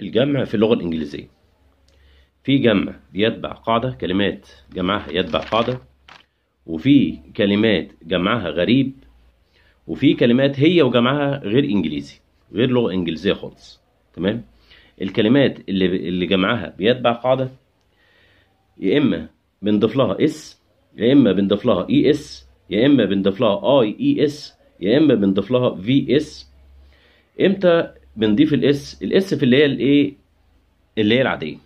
الجمع في اللغة الإنجليزية في جمع بيتبع قاعدة كلمات جمعها يتبع قاعدة وفي كلمات جمعها غريب وفي كلمات هي وجمعها غير إنجليزي غير لغة إنجليزية خالص تمام الكلمات اللي اللي جمعها بيتبع قاعدة يا إما بنضيف لها اس يا إما بنضيف لها اي اس يا إما بنضيف لها اي اي اس يا إما بنضيف لها في اس امتى بنضيف الاس الاس في اللي هي الايه اللي هي العاديه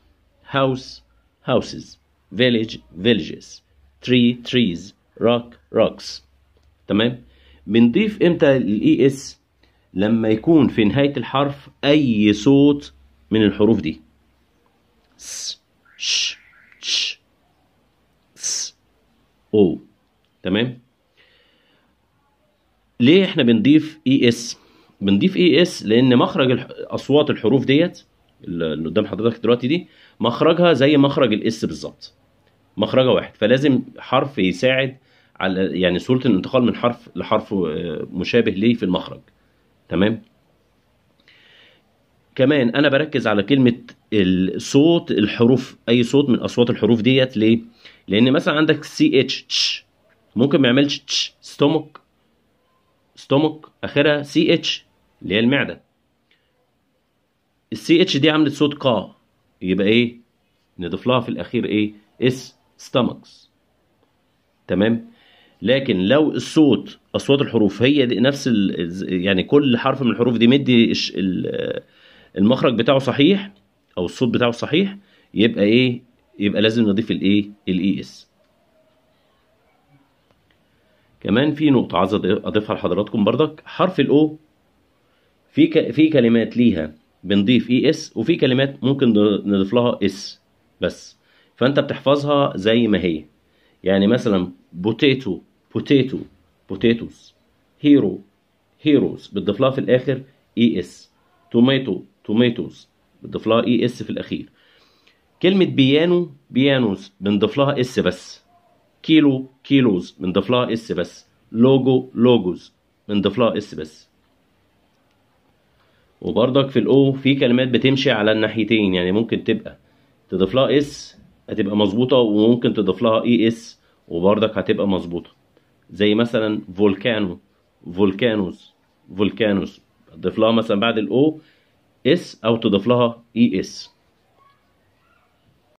هاوس هاوسز فيليج villages تري تريز روك روكس تمام بنضيف امتى الاي اس e لما يكون في نهايه الحرف اي صوت من الحروف دي س ش ش س او تمام ليه احنا بنضيف اي e اس بنضيف اي اس لان مخرج اصوات الحروف ديت اللي قدام حضرتك دلوقتي دي مخرجها زي مخرج الاس بالظبط مخرجها واحد فلازم حرف يساعد على يعني سهوله الانتقال من حرف لحرف آه، مشابه ليه في المخرج تمام كمان انا بركز على كلمه الصوت الحروف اي صوت من اصوات الحروف ديت ليه لان مثلا عندك سي اتش ممكن ما يعملش تش ستومك ستومك اخرها سي اتش اللي هي المعده السي اتش دي عملت صوت قا يبقى ايه نضيف لها في الاخير ايه اس ستومكس تمام لكن لو الصوت اصوات الحروف هي دي نفس ال يعني كل حرف من الحروف دي مدي المخرج بتاعه صحيح او الصوت بتاعه صحيح يبقى ايه يبقى لازم نضيف الايه الاي اس e كمان في نقطه عايز اضيفها لحضراتكم بردك حرف الاو في ك... في كلمات ليها بنضيف اي e اس وفي كلمات ممكن نضيف لها اس بس فانت بتحفظها زي ما هي يعني مثلا بوتيتو بوتيتو بوتيتوس هيرو هيروز بتضيف لها في الاخر اي اس توميتو توميتوز بتضيف لها اي e اس في الاخير كلمه بيانو بيانوس بنضيف لها اس بس كيلو كيلوز بنضيف لها اس بس لوجو لوجوز بنضيف لها اس بس وبرضك في الاو في كلمات بتمشي على الناحيتين يعني ممكن تبقى تضيف لها اس هتبقى مظبوطه وممكن تضيف لها اي اس وبرضك هتبقى مظبوطه زي مثلا فولكانو فولكانوز فولكانوز تضيف لها مثلا بعد الاو اس او تضيف لها اي اس